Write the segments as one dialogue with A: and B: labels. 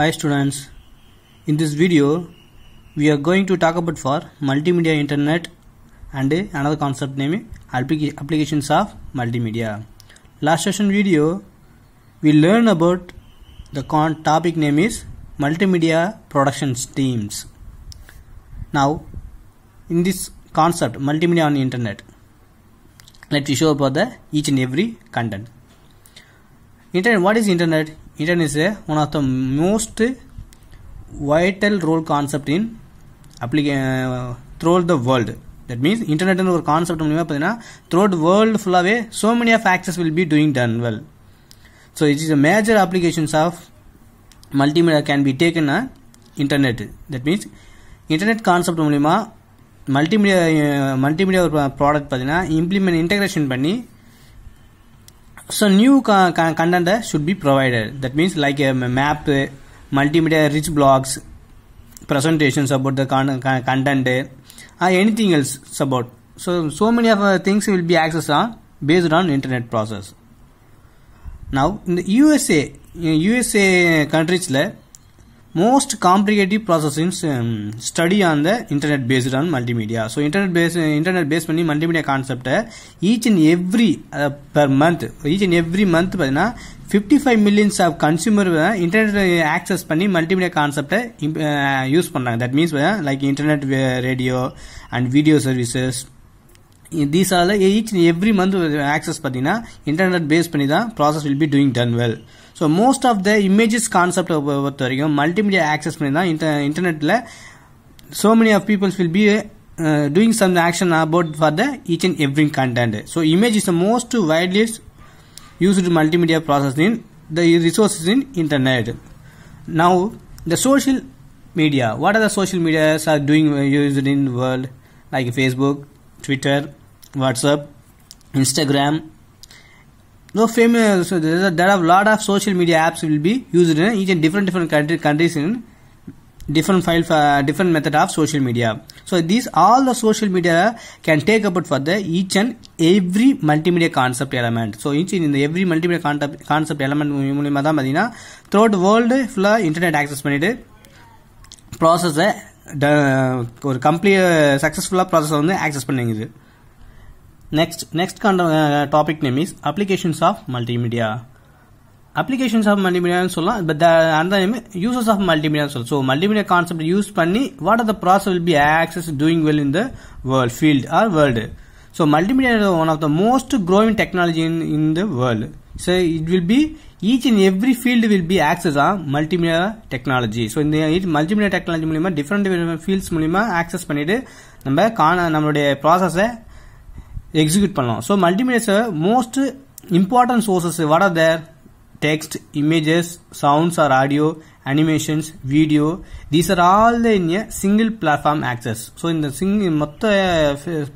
A: Hi students, in this video we are going to talk about for multimedia internet and another concept name applications of multimedia. Last session video we learn about the topic name is multimedia production teams. Now in this concept multimedia on internet let me show about the each and every content. Internet what is internet? Intern is a, one of the most vital role concept in applica- uh, throughout the world. That means இன்டர்நெட்னு ஒரு concept மூலிமா பார்த்தீங்கன்னா throughout world ஃபுல்லாகவே so many of access will be doing done well so it's is major applications of multimedia can be taken a internet that means internet concept மூலிமா multimedia multimedia ஒரு product பார்த்தீங்கன்னா implement integration பண்ணி so new content should be provided that means like a um, map multimedia rich blogs presentations about the content ah, anything else about so so many of our uh, things will be accessed on ah, based on internet process now in the usa countries like. Most comprehensive process is um, study on the internet based on multimedia so internet based uh, பண்ணி multimedia கான்செப்டை each and every per month each and every month பார்த்தீங்கன்னா fifty five millions of consumer internet access பண்ணி multimedia கான்செப்டை use பண்ணுறாங்க that means like internet radio and video services these all each every month access பார்த்தீங்கன்னா internet base பண்ணி தான் process will be doing done well So most of the images concept of uh, multimedia access in the internet so many of people will be uh, doing some action about for the each and every content. So image is the most widely used multimedia process in the resources in internet. Now the social media. What are the social media are doing uh, used in the world like Facebook, Twitter, WhatsApp, Instagram, no famous so there, is a there are a lot of social media apps will be used in each and different different country, countries in different file for different method of social media so these all the social media can take up for the each and every multimedia concept element so each in the every multimedia concept element throughout the world full internet access பண்ணிட்டு process ஒரு complete சக்சஸ்ஃபுல்லாக process வந்து access பண்ணுங்க next next kind of, uh, topic name is applications of multimedia applications of multimedia and so on but the another name uses of multimedia so multimedia concept used panni what are the process will be access doing well in the world field or world so multimedia is one of the most growing technology in, in the world so it will be each and every field will be access a multimedia technology so in the each multimedia technology different fields access number panide process execute பண்ணலாம் so மல்டிமீடியஸை most important sources what there text images sounds are audio animations video these are all the in single platform access so இந்த சிங் மொத்த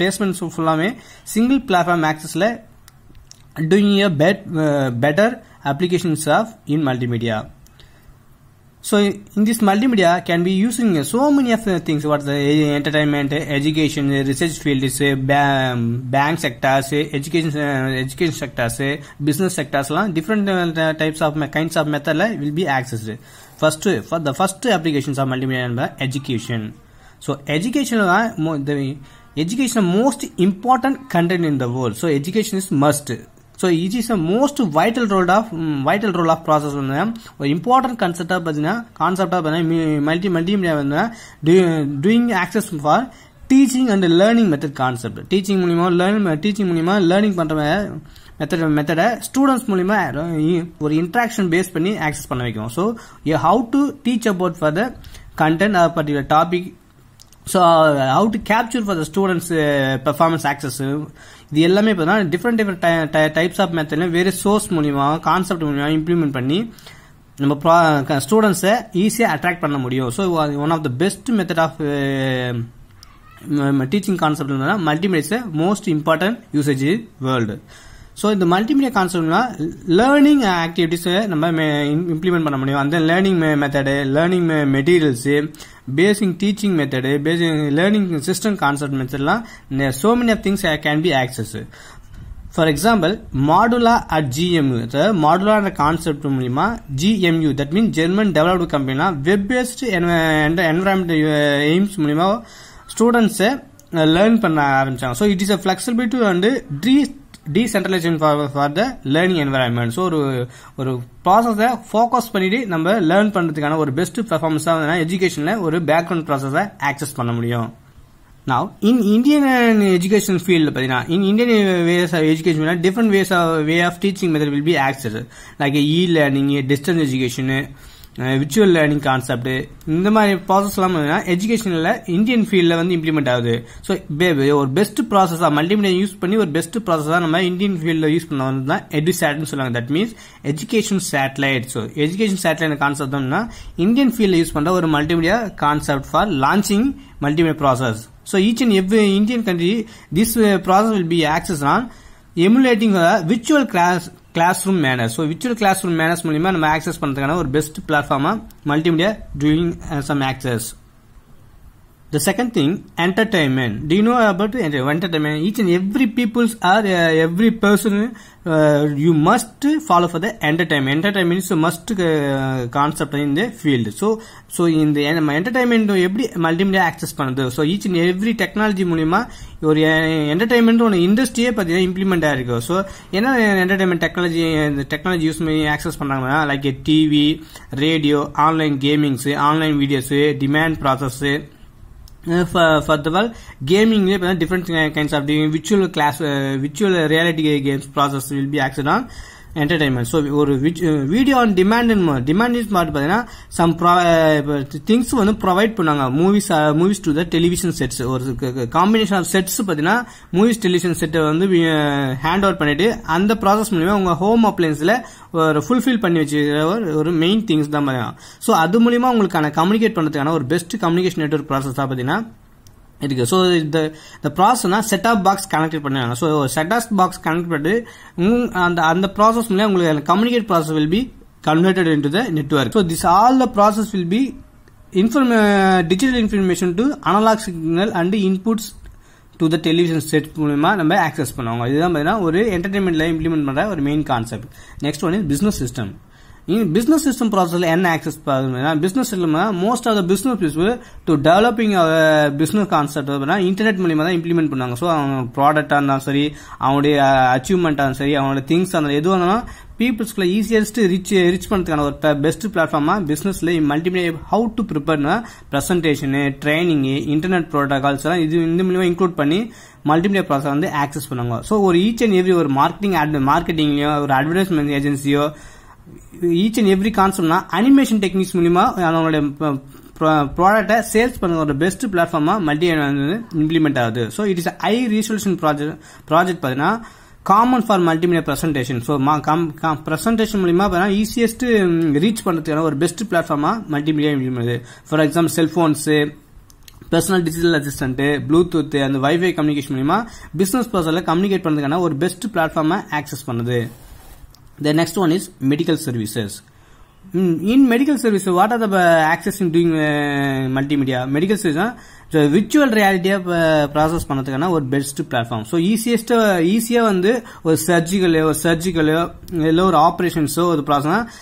A: placements ஃபுல்லாமே single platform ஆக்சஸில் doing a bet better applications of in multimedia So in this multimedia can be using so many of things what the entertainment, education, research field is bank sectors, education education sectors, business sectors la different types of kinds of method will be accessed. First for the first applications of multimedia education. So education la the education most important content in the world. So education is must. So it is a most vital role of vital role of process வந்து ஒரு important கன்செப்டாக பார்த்தீங்கன்னா கான்செப்டாக பார்த்தீங்கன்னா multi multimedia வந்து doing access for teaching and learning method concept teaching மூலிமா learning teaching மூலிமா learning பண்ணுற மெத்தட் மெத்தடை ஸ்டூடெண்ட்ஸ் மூலிமா ஒரு இன்ட்ராக்ஷன் பேஸ் பண்ணி ஆக்சஸ் பண்ண வைக்கும் so how to teach about for the content அதை பற்றிய topic so how to capture for the students performance access இது எல்லாமே பார்த்தீங்கன்னா டிஃப்ரெண்ட் டிஃப்ரெண்ட் டைப்ஸ் ஆஃப் மெத்தட்ல வேறு சோர்ஸ் மூலியமா கான்செப்ட் மூலியமா இம்ப்ளிமெண்ட் பண்ணி நம்ம ஸ்டூடெண்ட்ஸை ஈஸியாக அட்ராக்ட் பண்ண முடியும் so one of the best method of teaching concept மல்டிமீடியஸை most important usage world so இந்த மல்டிமீடியா கான்செப்ட்னா லேர்னிங் ஆக்டிவிட்டிஸை நம்ம இம்ப்ளிமெண்ட் பண்ண முடியும் அந்த learning method learning materials basing teaching method basing learning system concept மெத்தட்லாம் so many of things can be access for example மாடுலா அட் ஜிஎம்யூ மாடுலான்ற கான்செப்ட் மூலிமா GMU that mean German developed கம்பெனிலாம் வெப் பேஸ்டு என்வரான்மெண்ட் எய்ம்ஸ் மூலிமா ஸ்டூடெண்ட்ஸை learn பண்ண ஆரம்பிச்சாங்க so it is a flexibility and tree decentralization for for the learning environment so ஒரு ஒரு ப்ராசஸை ஃபோக்கஸ் பண்ணிட்டு நம்ம லேர்ன் பண்ணுறதுக்கான ஒரு பெஸ்ட் பெர்ஃபார்மன்ஸாக எஜுகேஷனில் ஒரு பேக்ரவுண்ட் ப்ராசஸை ஆக்சஸ் பண்ண முடியும் நவ் இன் இந்தியன் எஜுகேஷன் ஃபீல்டில் பார்த்தீங்கன்னா in Indian ways of education different ways of way of teaching method will be access like e learning distance education virtual learning concept இந்த மாதிரி ப்ராசஸ்லாம் எஜுகேஷனில் இந்தியன் ஃபீல்டில் வந்து இம்ப்ளிமெண்ட் ஆகுது ஸோ ஒரு பெஸ்ட் ப்ராசஸாக மல்டிமீடியா யூஸ் பண்ணி ஒரு பெஸ்ட் ப்ராசஸாக நம்ம இந்தியன் ஃபீல்டில் யூஸ் பண்ண வந்து தான் எடுசேட்னு சொல்லுவாங்க that means education satellite so education satellite concept Indian ஃபீல்டில் யூஸ் பண்ற ஒரு multimedia concept for launching multimedia process so each and every Indian country this process will be access on emulating a classroom manner so விச்சுவல் classroom manners மூலியமாக நம்ம access பண்ணுறதுக்கான ஒரு best பிளாட்ஃபார்மாக multimedia doing some access The second thing, entertainment. Do you know about entertainment? Each and every people's are uh, every person uh, you must follow for the entertainment. Entertainment is a must uh, concept in the field. So so in the entertainment do every multimedia access எப்படி multimedia access பண்ணுது so each and every technology மூலிமா ஒரு entertainment ஒன்று இண்டஸ்ட்ரியே பார்த்தீங்கன்னா implement ஆயிருக்கு so என்ன entertainment technology technology use பண்ணி access பண்ணாங்கன்னா like TV radio online gamings online videos demand process further all கேமிங்லேயே இப்போ different kinds of visual class visual reality games process will be action entertainment so ஒரு video on demand demand மாதிரி பார்த்தீங்கன்னா some things வந்து provide பண்ணாங்க movies movies to the television sets ஒரு combination of sets பார்த்தீங்கன்னா movies television செட்டை வந்து hand uh, over பண்ணிட்டு அந்த ப்ராசஸ் மூலியமாக உங்கள் ஹோம் அப்ளையன்ஸில் ஒரு ஃபுல்ஃபில் பண்ணி வச்சுக்கிற ஒரு மெயின் திங்ஸ் தான் பார்த்தீங்கன்னா ஸோ அது மூலியமாக உங்களுக்கான கம்யூனிகேட் பண்ணுறதுக்கான ஒரு பெஸ்ட் கம்யூனிகேஷன் நெட்ஒர்க் ப்ராசஸ் தான் பார்த்தீங்கன்னா இருக்கு ஸோ இந்த இந்த ப்ராசஸ்னா செட்டாப் பாக்ஸ் கனெக்ட் பண்ணுவாங்க ஸோ செட்டாப் பாக்ஸ் கனெக்ட் பண்ணிட்டு அந்த அந்த ப்ராசஸ் மூலம் உங்களுக்கு communicate process will be converted in to the network so this all the process will be information digital information to analog signal and inputs to the television set மூலயமா நம்ம access பண்ணுவாங்க இதுதான் பார்த்தீங்கன்னா ஒரு என்டர்டைன்மெண்ட்ல இம்ப்ளிமெண்ட் பண்ணுற ஒரு main concept next one is business system business system ப்ராசஸில் என்ன ஆக்சஸ் பார்க்கணும்னா பிஸ்னஸ் இல்லாமல் most of the business people to developing business concept அப்படின்னா இன்டர்நெட் மூலியமாக தான் இம்ப்ளிமெண்ட் பண்ணாங்க ஸோ அவங்க ப்ராடக்டாக இருந்தாலும் சரி அவங்களுடைய அச்சீவ்மெண்ட்டாக uh, இருந்தாலும் சரி அவனுடைய திங்ஸ் அந்த எதுவாக இருந்தாலும் பீப்புள்ஸ்குள்ள ஈஸியஸ்ட் ரிச் ரிச் பண்ணுறதுக்கான ஒரு பெஸ்ட் பிளாட்ஃபார்மாக பிஸ்னஸில் மல்டிமீடியா ஹவு டு ப்ரிப்பேர்னா ப்ரெசன்டேஷனு ட்ரைனிங்கு இன்டர்நெட் ப்ரோட்டோகால்ஸ் எல்லாம் இது இந்த மூலியமாக இன்க்ளூட் பண்ணி மல்டிமீடியா ப்ராசஸ் வந்து ஆக்சஸ் பண்ணுவாங்க ஸோ ஒரு ஈச் அண்ட் எவ்ரி ஒரு மார்க்கெட்டிங் அட் மார்க்கெட்டிங்லையோ ஒரு அட்வர்டைஸ்மெண்ட் ஏஜென்சியோ ஈச் அண்ட் எவ்ரி கான்செப்ட்னா அனிமேஷன் டெக்னிக்ஸ் மூலிமா அவங்களுடைய ப்ராடக்டை சேல்ஸ் பண்ணுற பெஸ்ட் பிளாட்ஃபார்மாக மல்டி வந்து இம்ப்ளிமெண்ட் ஆகுது so it is high resolution project project பார்த்தீங்கன்னா common for multimedia presentation so presentation மூலிமா பார்த்தீங்கன்னா ஈஸியஸ்ட் ரீச் பண்ணுறதுக்கான ஒரு பெஸ்ட் பிளாட்ஃபார்மாக multimedia implement for example cellphones personal digital assistant Bluetooth அந்த வைஃபை கம்யூனிகேஷன் மூலிமா பிஸ்னஸ் பர்சனில் கம்யூனிகேட் பண்ணுறதுக்கான ஒரு பெஸ்ட் பிளாட்ஃபார்மாக ஆக்சஸ் பண்ணுது The next one is medical services. Hmm, in medical services, what are the uh, accessing doing uh, multimedia? Medical services, so virtual இப்போ process பண்ணுறதுக்கான ஒரு பெஸ்ட் பிளாட்ஃபார்ம் ஸோ ஈஸியஸ்ட்டு ஈஸியாக வந்து ஒரு சர்ஜிக்கலையோ ஒரு சர்ஜிக்கலையோ இல்லை ஒரு ஆப்ரேஷன்ஸோ ஒரு ப்ராசஸ்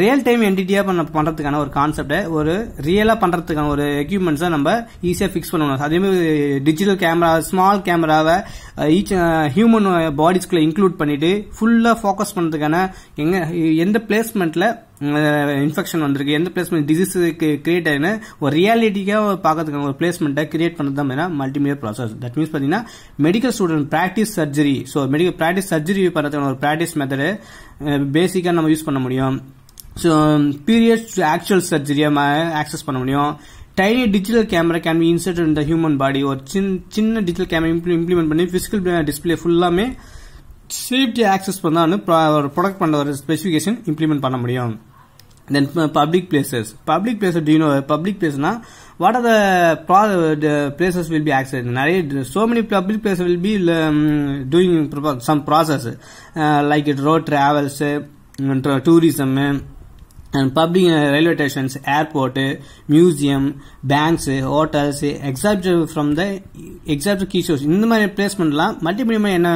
A: ரியல் டைம் என்டிட்டியாக பண்ண பண்ணுறதுக்கான ஒரு கான்செப்டை ஒரு ரியலாக பண்ணுறதுக்கான ஒரு எக்யூப்மெண்ட்ஸை நம்ம ஈஸியாக ஃபிக்ஸ் பண்ணணும் அதேமாதிரி டிஜிட்டல் கேமரா ஸ்மால் கேமராவை ஈச் ஹியூமன் பாடிஸ்குள்ளே இன்க்ளூட் பண்ணிவிட்டு ஃபுல்லாக ஃபோக்கஸ் பண்ணுறதுக்கான எங்கே எந்த பிளேஸ்மெண்ட்டில் இன்ஃபெக்ஷன் வந்திருக்கு எந்த பிளேஸ்மெண்ட் டிசீஸ் கிரியேட் ஆகினு ஒரு ரியாலிட்டிக்காக பார்க்கறதுக்கான ஒரு பிளேஸ் ரிப்ளேஸ்மெண்ட்டை கிரியேட் பண்ணது தான் மல்டிமீடியர் ப்ராசஸ் தட் மீன்ஸ் பார்த்தீங்கன்னா medical student practice surgery so medical practice surgery பண்ணுறதுக்கான ஒரு ப்ராக்டிஸ் மெத்தடு பேசிக்காக நம்ம யூஸ் பண்ண முடியும் ஸோ பீரியட்ஸ் ஆக்சுவல் சர்ஜரியாக ஆக்சஸ் பண்ண முடியும் tiny digital camera can be insert in the human body ஒரு சின்ன சின்ன டிஜிட்டல் கேமரா இம்ப்ளிமெண்ட் பண்ணி பிசிக்கல் டிஸ்பிளே ஃபுல்லாமே சேஃப்டி ஆக்சஸ் பண்ணான்னு ஒரு ப்ராடக்ட் பண்ணுற ஒரு ஸ்பெசிஃபிகேஷன் இம்ப்ளிமெண்ட் பண்ண முடியும் then public places public place டியூனோ public பிளேஸ்னா what are the places will be access நிறைய so many public place will be doing some process like it road tourism and public railway stations airport museum banks hotels except from the except key shows இந்த மாதிரி பிளேஸ்மெண்ட்லாம் மல்டிபிளியமாக என்ன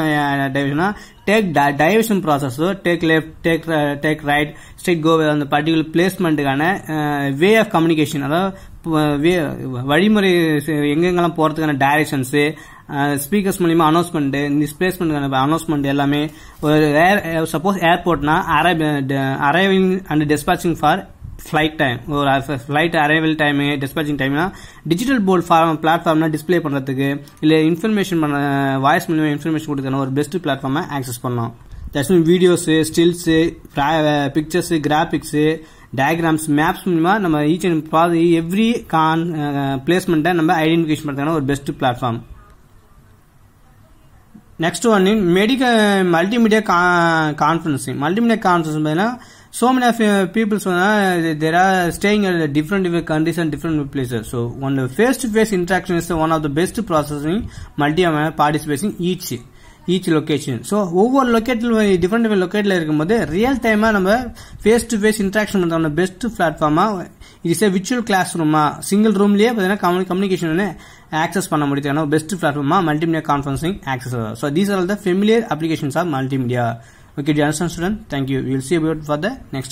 A: டைவிஷனா uh, take that derivation process take left take uh, take right straight go அந்த particular placement way of communication அதாவது uh, வழிமுறை எங்கெங்கெல்லாம் போகிறதுக்கான டைரக்ஷன்ஸு ஸ்பீக்கர்ஸ் மூலியமாக அனௌன்ஸ்மெண்ட்டு பிளேஸ்மெண்ட்டுக்கான அனௌன்ஸ்மெண்ட் எல்லாமே ஒரு ஏர் சப்போஸ் ஏர்போர்ட்னா arriving and dispatching for flight time ஒரு ஃப்ளைட் அரைவல் டைமு டிஸ்பேச்சிங் டைம்னா டிஜிட்டல் போர்ட் ஃபார்ம் பிளாட்ஃபார்ம்னா டிஸ்பிளே பண்ணுறதுக்கு இல்லை இன்ஃபர்மேஷன் பண்ண வாய்ஸ் மூலிமா இன்ஃபர்மேஷன் கொடுக்கணும் ஒரு பெஸ்ட் பிளாட்ஃபார்மை ஆக்சஸ் பண்ணலாம் that's videos stills pictures graphics diagrams maps மூலிமா நம்ம ஈச் அண்ட் பாதி எவ்ரி கான் பிளேஸ்மெண்ட்டை நம்ம ஐடென்டிஃபிகேஷன் பண்ணுறதுக்கான ஒரு best platform next one medical multimedia conferencing multimedia conference பார்த்தீங்கன்னா so many of uh, there so, uh, there are staying at different countries and different places so one face one of the is processing multi participating best processing multi each location so ஒவ்வொரு லொக்கேட்டில் different different லொக்கேட்டில் இருக்கும்போது real டைமாக நம்ம face to face interaction பண்ணுறோம்னா best பிளாட்ஃபார்மா it's a virtual class ரூமா single ரூம்லேயே பார்த்தீங்கன்னா கம்யூனிகேஷன் வந்து ஆக்சஸ் பண்ண முடியுதுக்கான பெஸ்ட் பிளாட்ஃபார்மாக multimedia conferencing access so these are the familiar applications of multimedia Okay, dear students, thank you. We will see about for the next.